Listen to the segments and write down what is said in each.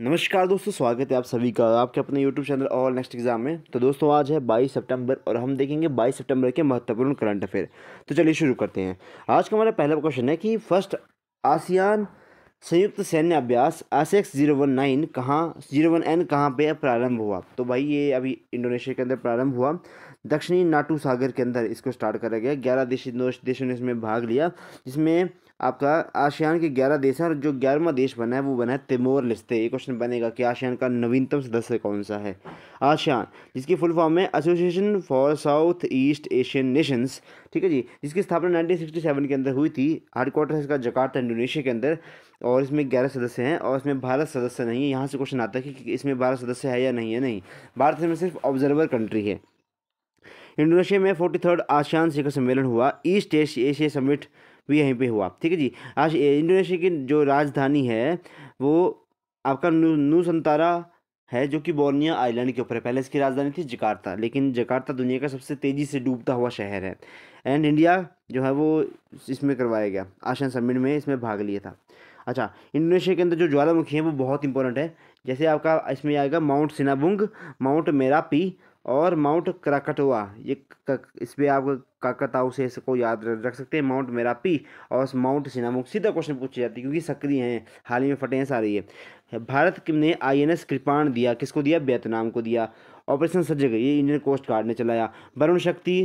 नमस्कार दोस्तों स्वागत है आप सभी का आपके अपने यूट्यूब चैनल और नेक्स्ट एग्जाम में तो दोस्तों आज है 22 सितंबर और हम देखेंगे 22 सितंबर के महत्वपूर्ण करंट अफेयर तो चलिए शुरू करते हैं आज का हमारा पहला क्वेश्चन है कि फर्स्ट आसियान संयुक्त सैन्य अभ्यास X e zero one nine कहाँ जीरो वन एन कहाँ पर प्रारंभ हुआ तो भाई ये अभी इंडोनेशिया के अंदर प्रारंभ हुआ दक्षिणी नाटू सागर के अंदर इसको स्टार्ट करा गया ग्यारह देश देशों ने इसमें भाग लिया जिसमें आपका आसियान के ग्यारह देश हैं और जो ग्यारहवा देश बना है वो बना है तिमोर लिस्ते ये क्वेश्चन बनेगा कि आसियान का नवीनतम सदस्य कौन सा है आशियान जिसकी फुल फॉर्म है association for south east Asian nations ठीक है जी जिसकी स्थापना 1967 के अंदर हुई थी हार्ड क्वार्टर इसका जकार्ता इंडोनेशिया के अंदर और इसमें ग्यारह सदस्य हैं और इसमें भारत सदस्य नहीं है यहाँ से क्वेश्चन आता है कि इसमें भारत सदस्य है या नहीं है नहीं भारत इसमें सिर्फ ऑब्जर्वर कंट्री है इंडोनेशिया में फोर्टी थर्ड आसियान शिखर सम्मेलन हुआ ईस्ट एशिया समिट भी यहीं पे हुआ ठीक है जी आज इंडोनेशिया की जो राजधानी है वो आपका नू संतारा है जो कि बोर्निया आइलैंड के ऊपर है पहले इसकी राजधानी थी जकार्ता लेकिन जकार्ता दुनिया का सबसे तेज़ी से डूबता हुआ शहर है एंड इंडिया जो है वो इसमें करवाया गया आशियान समिट में इसमें भाग लिया था अच्छा इंडोनेशिया के अंदर जो ज्वालामुखी है वो बहुत इंपॉर्टेंट है जैसे आपका इसमें आएगा माउंट सिनाबुंग माउंट मेरापी और माउंट क्राकटोआ ये इस पर आप काकताऊ से इसको याद रख सकते हैं माउंट मेरापी और माउंट सिनामुख सीधा क्वेश्चन पूछे जाते है क्योंकि सक्रिय हैं हाल ही में फटे हैं रही ये भारत ने आई एन एस कृपाण दिया किसको दिया वियतनाम को दिया ऑपरेशन सजग ये इंडियन कोस्ट गार्ड ने चलाया वरुण शक्ति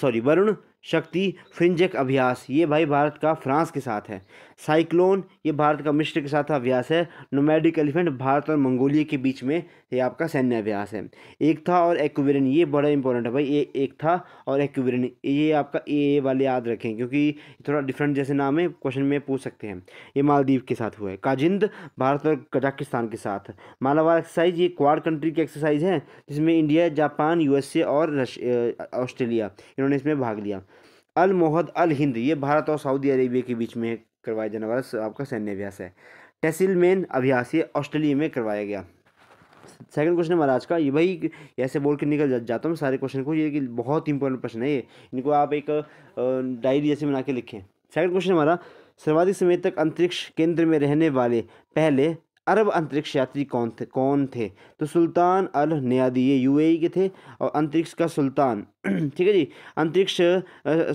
सॉरी वरुण शक्ति फिंजेक अभ्यास ये भाई भारत का फ्रांस के साथ है साइक्लोन ये भारत का मिश्र के साथ अभ्यास है नोमैडिक एलिफेंट भारत और मंगोलिया के बीच में ये आपका सैन्य अभ्यास है एक था और एक्विरन ये बड़ा इंपॉर्टेंट है भाई ये एक था और एक्विरन ये आपका ए वाले याद रखें क्योंकि थोड़ा डिफरेंट जैसे नाम है क्वेश्चन में पूछ सकते हैं ये मालदीव के साथ हुआ है काजिंद भारत और कजाकिस्तान के साथ मालावार एक्सरसाइज ये क्वाड कंट्री की एक्सरसाइज है जिसमें इंडिया जापान यूएसए और ऑस्ट्रेलिया इन्होंने इसमें भाग लिया अल मोहद अल हिंद ये भारत और सऊदी अरेबिया के बीच में करवाया जाने वाला आपका सैन्य अभ्यास है टेसिलमेन अभ्यास ये ऑस्ट्रेलिया में करवाया गया सेकंड क्वेश्चन हमारा महाराज का ये भाई ऐसे बोल के निकल जाता हूँ सारे क्वेश्चन को ये कि बहुत इंपॉर्टेंट प्रश्न है ये इनको आप एक डायरी जैसे बना के लिखें सेकंड क्वेश्चन हमारा सर्वाधिक समय तक अंतरिक्ष केंद्र में रहने वाले पहले अरब अंतरिक्ष यात्री कौन थे कौन थे तो सुल्तान अल नयादी ये यू के थे और अंतरिक्ष का सुल्तान ठीक है जी अंतरिक्ष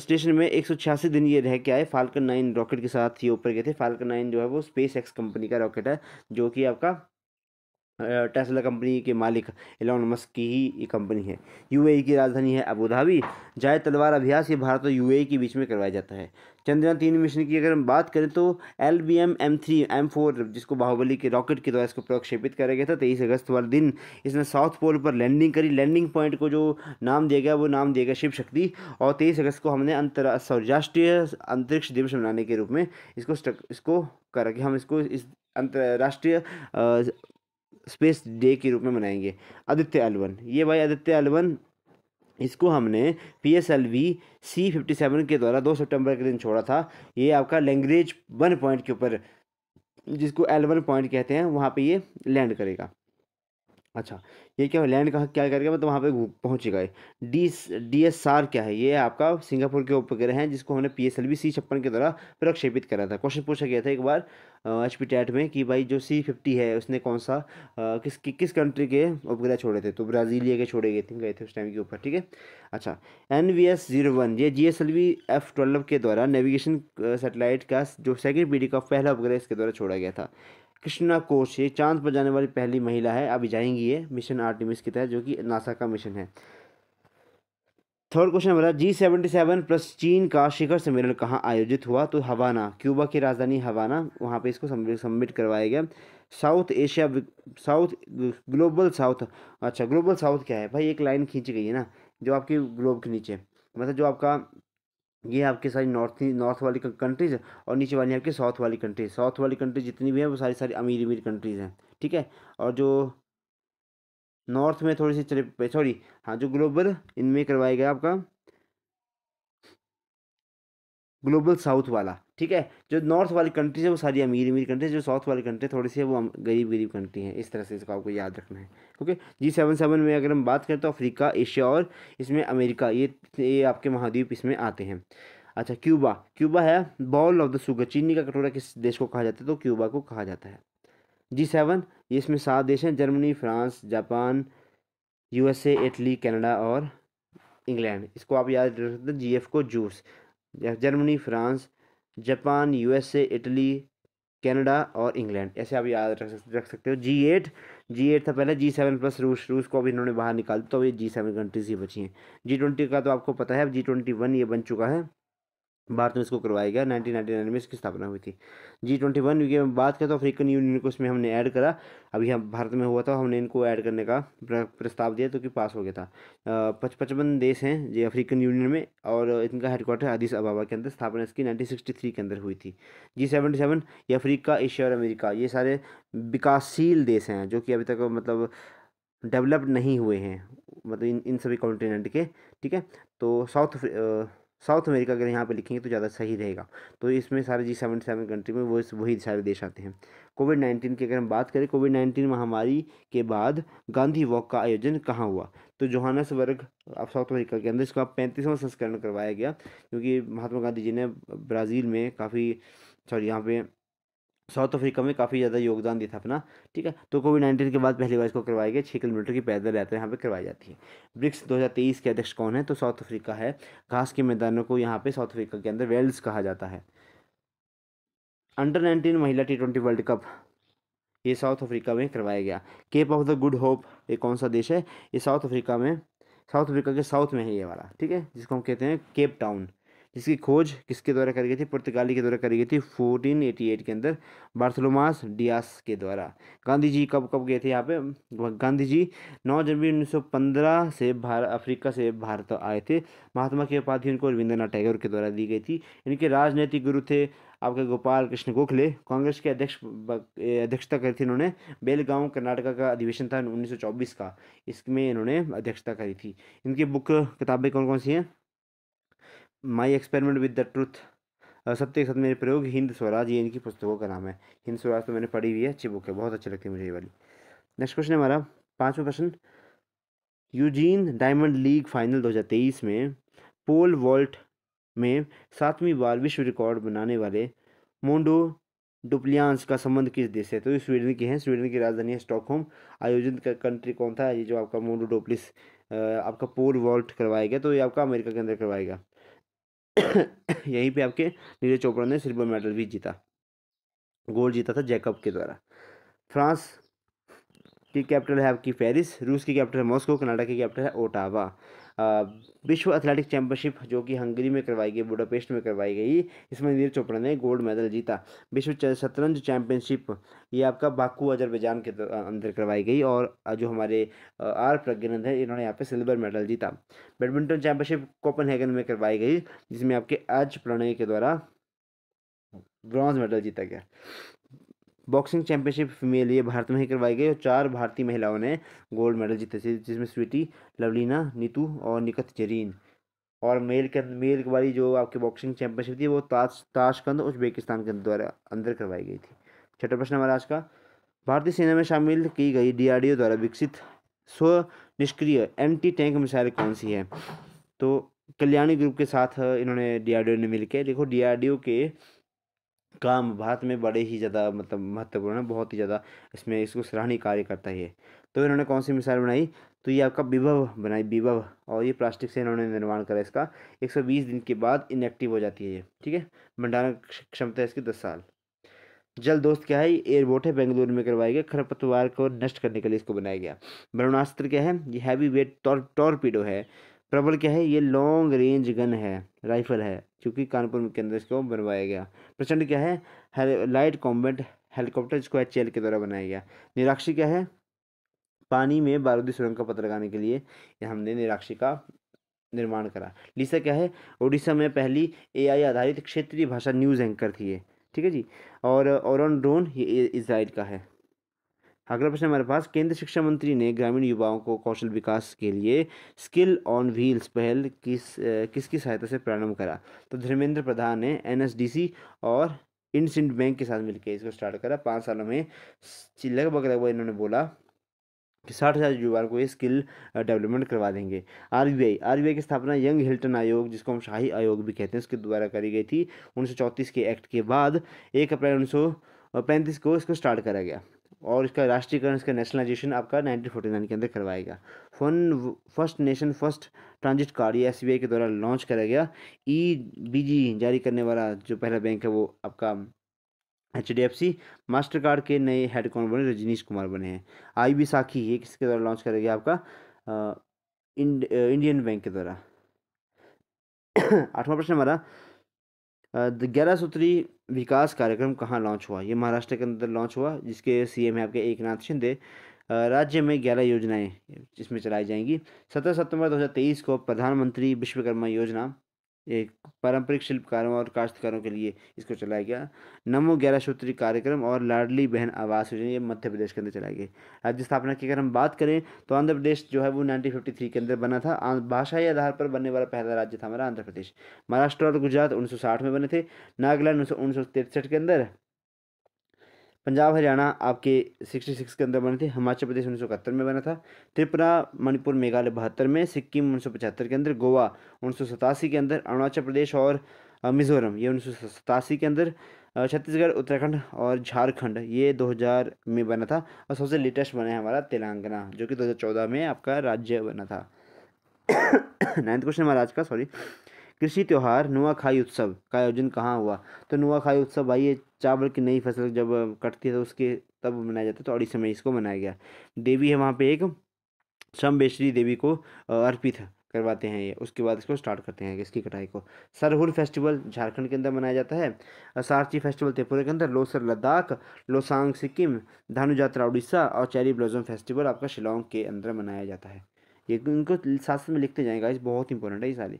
स्टेशन में एक दिन ये रह के आए फाल्कन नाइन रॉकेट के साथ ही ऊपर गए थे फाल्कन नाइन जो है वो स्पेस एक्स कंपनी का रॉकेट है जो कि आपका टेस्ला कंपनी के मालिक एलोन मस्क की ही ये कंपनी है यूएई की राजधानी है अबूधाबी जाय तलवार अभ्यास ये भारत और यूएई के बीच में करवाया जाता है चंद्रयान तीन मिशन की अगर हम बात करें तो L B M M three M four जिसको बाहुबली के रॉकेट के द्वारा इसको प्रक्षेपित करा गया था तेईस अगस्त वाले दिन इसने साउथ पोल पर लैंडिंग करी लैंडिंग पॉइंट को जो नाम दिया गया वो नाम दिया गया शिव शक्ति और तेईस अगस्त को हमने अंतर्रा राष्ट्रीय अंतरिक्ष दिवस मनाने के रूप में इसको इसको करा कि हम इसको इस अंतर्राष्ट्रीय स्पेस डे के रूप में मनाएंगे आदित्य अलवन ये भाई आदित्य अलवन इसको हमने P S L V C fifty seven के द्वारा दो सितंबर के दिन छोड़ा था ये आपका लैंग्वेज वन पॉइंट के ऊपर जिसको एल वन पॉइंट कहते हैं वहाँ पे ये लैंड करेगा अच्छा ये क्या लैंड कहाँ क्या करके मतलब वहाँ पे पहुँच गए डी डी एस आर क्या है ये आपका सिंगापुर के उपग्रह हैं जिसको हमने P S L V C छप्पन के द्वारा प्रक्षेपित करा था क्वेश्चन पूछा गया था एक बार एच पी टैट में कि भाई जो सी फिफ्टी है उसने कौन सा आ, किस कि, किस कंट्री के उपग्रह छोड़े थे तो ब्राज़ीलिया के छोड़े गए थे गए थे उस टाइम के ऊपर ठीक है अच्छा N V S zero one ये G S L V F twelve के द्वारा नेविगेशन सेटेलाइट का जो सेकेंड पीढ़ी का पहला उपग्रह इसके द्वारा छोड़ा गया था कृष्णा कोश ये चांद पर जाने वाली पहली महिला है अभी जाएंगी ये मिशन आर्टिमिस के तहत जो कि नासा का मिशन है थर्ड क्वेश्चन हमारा जी सेवेंटी सेवन प्लस चीन का शिखर सम्मेलन कहाँ आयोजित हुआ तो हवाना क्यूबा की राजधानी हवाना वहाँ पे इसको सबमिट करवाया गया South Asia south global south अच्छा ग्लोबल साउथ क्या है भाई एक लाइन खींची गई है ना जो आपकी ग्लोब के नीचे मतलब जो आपका ये आपकी सारी नॉर्थ नॉर्थ वाली कंट्रीज़ और नीचे वाली आपकी साउथ वाली कंट्रीज साउथ वाली कंट्रीज जितनी भी हैं वो सारी सारी अमीर अमीर कंट्रीज़ हैं ठीक है और जो नॉर्थ में थोड़ी सी चले सॉरी हाँ जो ग्लोबल इनमें करवाया गया आपका ग्लोबल साउथ वाला ठीक है जो नॉर्थ वाली कंट्रीज है वो सारी अमीर अमीर कंट्री जो साउथ वाली कंट्री थोड़ी सी वो गरीब गरीब कंट्री हैं इस तरह से इसको आपको याद रखना है ओके जी सेवन सेवन में अगर हम बात करें तो अफ्रीका एशिया और इसमें अमेरिका ये ये आपके महाद्वीप इसमें आते हैं अच्छा क्यूबा क्यूबा है बॉल ऑफ द सुगर चीनी का कटोरा किस देश को कहा जाता है तो क्यूबा को कहा जाता है जी सेवन ये इसमें सात देश हैं Germany France Japan USA Italy Canada और इंग्लैंड इसको आप याद रख सकते हैं जी एफ को juice Germany France Japan USA Italy Canada और इंग्लैंड ऐसे आप याद रख रख सकते हो जी एट जी एट था पहले जी सेवन प्लस रूस रूस को अभी इन्होंने बाहर निकाल दिया तो ये जी सेवन कंट्रीज़ ही बची हैं जी ट्वेंटी का तो आपको पता है अब जी ट्वेंटी वन ये बन चुका है भारत में इसको करवाया गया नाइनटीन नाइनटी नाइन में इसकी स्थापना हुई थी जी ट्वेंटी वन की बात करें तो अफ्रीकन यूनियन को इसमें हमने ऐड करा अभी हम भारत में हुआ था हमने इनको ऐड करने का प्रस्ताव दिया तो कि पास हो गया था पच पचपन देश हैं जी अफ्रीकन यूनियन में और इनका हेडक्वार्टर आदिश अबाबा के अंदर स्थापना इसकी नाइनटीन सिक्सटी थ्री के अंदर हुई थी जी सेवेंटी सेवन ये अफ्रीका एशिया और अमेरिका ये सारे विकासशील देश हैं जो कि अभी तक मतलब डेवलप नहीं हुए हैं मतलब इन इन सभी कॉन्टिनेंट के ठीक है तो साउथ साउथ अमेरिका अगर यहाँ पे लिखेंगे तो ज़्यादा सही रहेगा तो इसमें सारे जी सेवन सेवन कंट्री में वो वही सारे देश आते हैं कोविड नाइन्टीन की अगर हम बात करें कोविड नाइन्टीन महामारी के बाद गांधी वॉक का आयोजन कहाँ हुआ तो जोहानस वर्ग अब साउथ अमेरिका के अंदर इसका पैंतीसवां संस्करण करवाया गया क्योंकि महात्मा गांधी जी ने ब्राज़ील में काफ़ी सॉरी यहाँ पे साउथ अफ्रीका तो में काफ़ी ज़्यादा योगदान दिया था अपना ठीक है तो कोविड नाइन्टीन के बाद पहली बार इसको करवाई गई छः किलोमीटर की पैदल यात्रा यहाँ पे करवाई जाती है ब्रिक्स 2023 के अध्यक्ष कौन है तो साउथ अफ्रीका है घास के मैदानों को यहाँ पे साउथ अफ्रीका के अंदर वेल्स कहा जाता है अंडर नाइनटीन महिला टी ट्वेंटी वर्ल्ड कप ये साउथ अफ्रीका में करवाया गया Cape of the Good Hope ये कौन सा देश है ये साउथ अफ्रीका में साउथ अफ्रीका के साउथ में है ये वाला ठीक है जिसको हम कहते हैं केप टाउन जिसकी खोज किसके द्वारा करी गई थी पुर्तगाली के द्वारा करी गई थी 1488 के अंदर बार्थलोमास डियास के द्वारा गांधी जी कब कब गए थे यहाँ पे गांधी जी 9 जनवरी 1915 से भारत अफ्रीका से भारत आए थे महात्मा की उपाधि उनको रविंद्रनाथ टैगोर के द्वारा दी गई थी इनके राजनीतिक गुरु थे आपके गोपाल कृष्ण गोखले कांग्रेस के अध्यक्ष अध्यक्षता करी थी इन्होंने बेलगांव कर्नाटका का अधिवेशन था 1924 का इसमें इन्होंने अध्यक्षता करी थी इनकी बुक किताबें कौन कौन सी हैं my experiment with the truth के साथ मेरे प्रयोग हिंद स्वराज ये इनकी पुस्तकों का नाम है हिंद स्वराज तो मैंने पढ़ी हुई है अच्छी बुक है बहुत अच्छी लगती है मुझे ये वाली नेक्स्ट क्वेश्चन है हमारा पाँचवा प्रश्न यूजीन डायमंड लीग फाइनल तेईस में पोल वॉल्ट में सातवीं बार विश्व रिकॉर्ड बनाने वाले मोंडो डुप्लियांस का संबंध किस देश से तो ये स्वीडन की है स्वीडन की राजधानी है स्टॉकहोम आयोजन का कंट्री कौन था ये जो आपका मोंडो डोप्लिस आपका पोल वॉल्ट करवाया गया तो ये आपका अमेरिका के अंदर करवाएगा यहीं पे आपके नीरज चोपड़ा ने सिल्वर मेडल भी जीता गोल्ड जीता था जैकब के द्वारा फ्रांस की कैपिटल है आपकी पेरिस रूस की कैपिटल है मॉस्को कनाडा की कैपिटल है ओटावा विश्व एथलेटिक्स चैंपियनशिप जो कि हंगरी में करवाई गई बुडापेस्ट में करवाई गई इसमें नीरज चोपड़ा ने गोल्ड मेडल जीता विश्व शतरंज चैंपियनशिप ये आपका बाकू अजरबैजान के अंदर करवाई गई और जो हमारे आर प्रज्ञानंद है इन्होंने यहाँ पे सिल्वर मेडल जीता बैडमिंटन चैंपियनशिप कोपनहेगन में करवाई गई जिसमें आपके आज प्रणय के द्वारा ब्रॉन्ज मेडल जीता गया बॉक्सिंग चैंपियनशिप फीमेल ये भारत में ही करवाई गई और चार भारतीय महिलाओं ने गोल्ड मेडल जीते थे जिसमें स्वीटी लवलीना नीतू और निकत जरीन और मेल के मेल वाली जो आपकी बॉक्सिंग चैंपियनशिप थी वो ताश ताशकंद उज्बेकिस्तान के द्वारा अंदर करवाई गई थी छठा प्रश्न हमारा आज का भारतीय सेना में शामिल की गई डी द्वारा विकसित स्व निष्क्रिय एंटी टैंक मिसाइल कौन सी है तो कल्याणी ग्रुप के साथ इन्होंने डी ने मिलकर देखो डीआरडीओ के काम भारत में बड़े ही ज़्यादा मतलब महत्वपूर्ण है बहुत ही ज़्यादा इसमें इसको सराहनीय कार्य करता है तो इन्होंने कौन सी मिसाइल बनाई तो ये आपका विभव बनाई विभव और ये प्लास्टिक से इन्होंने निर्माण करा इसका 120 दिन के बाद इनएक्टिव हो जाती है ये ठीक है भंडारण क्षमता इसकी दस साल जल दोस्त क्या है एयरबोट है बेंगलुरु में करवाई गए खरपतवार को नष्ट करने के लिए इसको बनाया गया ब्रह्मास्त्र क्या है ये हैवी वेट टॉर्पीडो है प्रबल क्या है ये लॉन्ग रेंज गन है राइफल है क्योंकि कानपुर के अंदर इसको बनवाया गया प्रचंड क्या है लाइट कॉम्बेट हेलीकॉप्टर इसको एच के द्वारा बनाया गया निराक्षी क्या है पानी में बारूदी सुरंग का पता लगाने के लिए हमने निराक्षी का निर्माण करा लिसा क्या है उड़ीसा में पहली एआई आधारित क्षेत्रीय भाषा न्यूज़ एंकर थी ये ठीक है जी और और ड्रोन ये इसराइल का है अगला प्रश्न हमारे पास केंद्र शिक्षा मंत्री ने ग्रामीण युवाओं को कौशल विकास के लिए स्किल ऑन व्हील्स पहल किस किसकी सहायता से प्रारंभ करा तो धर्मेंद्र प्रधान ने एनएसडीसी और इंडसिंड बैंक के साथ मिलकर इसको स्टार्ट करा पाँच सालों में लगभग लगभग इन्होंने बोला कि साठ हज़ार युवा को ये स्किल डेवलपमेंट करवा देंगे आरबीआई आरबीआई की स्थापना यंग हिल्टन आयोग जिसको हम शाही आयोग भी कहते हैं उसके द्वारा करी गई थी उन्नीस के एक्ट के बाद एक अप्रैल उन्नीस पैंतीस को इसको स्टार्ट करा गया और इसका राष्ट्रीयकरण इसका नेशनलाइजेशन आपका नाइन के अंदर करवाएगा fun first nation first transit card ये एस के द्वारा लॉन्च करा गया ई e बी जारी करने वाला जो पहला बैंक है वो आपका H D F C master card के नए हेड कौन बने रजनीश कुमार बने हैं आई बी साखी ये किसके द्वारा लॉन्च करा गया आपका इंड, इंडियन बैंक के द्वारा आठवां प्रश्न हमारा ग्यारह सूत्री विकास कार्यक्रम कहाँ लॉन्च हुआ ये महाराष्ट्र के अंदर लॉन्च हुआ जिसके सीएम है आपके एक नाथ शिंदे राज्य में ग्यारह योजनाएं इसमें चलाई जाएंगी सत्रह सितंबर 2023 को प्रधानमंत्री विश्वकर्मा योजना एक पारंपरिक शिल्पकारों और काश्तकारों के लिए इसको चलाया गया नमो ग्यारह सूत्री कार्यक्रम और लाडली बहन आवास योजना ये मध्य प्रदेश के अंदर चलाई गई राज्य स्थापना की अगर हम बात करें तो आंध्र प्रदेश जो है वो 1953 के अंदर बना था भाषाई आधार पर बनने वाला पहला राज्य था हमारा आंध्र प्रदेश महाराष्ट्र और गुजरात उन्नीस में बने थे नागालैंड उन्नीस के अंदर पंजाब हरियाणा आपके सिक्सटी सिक्स के अंदर बने थे हिमाचल प्रदेश उन्नीस में बना था त्रिपुरा मणिपुर मेघालय बहत्तर में सिक्किम उन्नीस के अंदर गोवा उन्नीस के अंदर अरुणाचल प्रदेश और मिजोरम ये उन्नीस के अंदर छत्तीसगढ़ उत्तराखंड और झारखंड ये 2000 में बना था और सबसे लेटेस्ट बना है हमारा तेलंगाना जो कि 2014 में आपका राज्य बना था नाइन्थ क्वेश्चन हमारा आज का सॉरी कृषि त्यौहार नुआखाई उत्सव का आयोजन कहाँ हुआ तो नुआखाई उत्सव भाई ये चावल की नई फसल जब कटती है तो उसके तब मनाया जाता है तो उड़ीसा में इसको मनाया गया देवी है वहाँ पे एक समबेश्वरी देवी को अर्पित करवाते हैं ये उसके बाद इसको स्टार्ट करते हैं इसकी कटाई को सरहुल फेस्टिवल झारखंड के अंदर मनाया जाता है सारची फेस्टिवल त्रिपुरा के अंदर लोसर लद्दाख लोसांग सिक्किम धानु यात्रा उड़ीसा और चेरी ब्लॉजम फेस्टिवल आपका शिलोंग के अंदर मनाया जाता है ये इनको शास्त्र में लिखते जाएगा इस बहुत इंपॉर्टेंट है ये सारी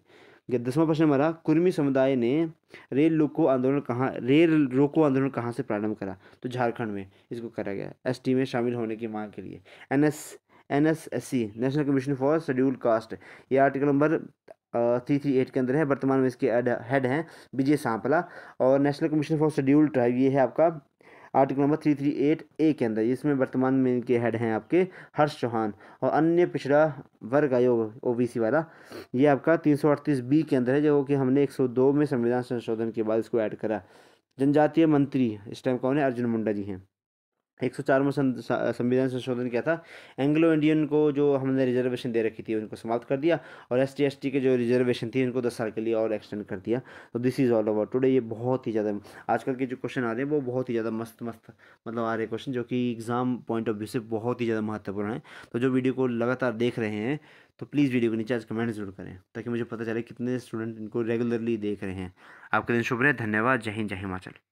दसवां प्रश्न हमारा कुर्मी समुदाय ने रेल रोको आंदोलन कहाँ रेल रोको आंदोलन कहाँ से प्रारंभ करा तो झारखंड में इसको करा गया एस में शामिल होने की मांग के लिए N N S S S C national commission for schedule caste ये article number three three eight के अंदर है वर्तमान में इसके हेड हैं विजय सांपला और national commission for schedule tribe ये है आपका article number three three eight A के अंदर इसमें वर्तमान में इनके हेड हैं आपके हर्ष चौहान और अन्य पिछड़ा वर्ग आयोग ओ वाला ये आपका तीन सौ अड़तीस बी के अंदर है जो कि हमने एक सौ दो में संविधान संशोधन के बाद इसको ऐड करा जनजातीय मंत्री इस टाइम कौन है अर्जुन मुंडा जी हैं एक सौ चार में संविधान संशोधन किया था एंग्लो इंडियन को जो हमने रिजर्वेशन दे रखी थी उनको समाप्त कर दिया और एस टी के जो रिजर्वेशन थी उनको दस साल के लिए और एक्सटेंड कर दिया तो this is all over today ये बहुत ही ज़्यादा आजकल के जो क्वेश्चन आ रहे हैं वो बहुत ही ज़्यादा मस्त मस्त मतलब आ रहे हैं क्वेश्चन जो कि एग्ज़ाम पॉइंट ऑफ व्यू से बहुत ही ज़्यादा महत्वपूर्ण है तो जो वीडियो को लगातार देख रहे हैं तो प्लीज़ वीडियो को नीचे आज कमेंट जरूर करें ताकि मुझे पता चले कितने स्टूडेंट इनको रेगुलरली देख रहे हैं आपके दिन शुभ रहे धन्यवाद जय हिंद जय हिमाचल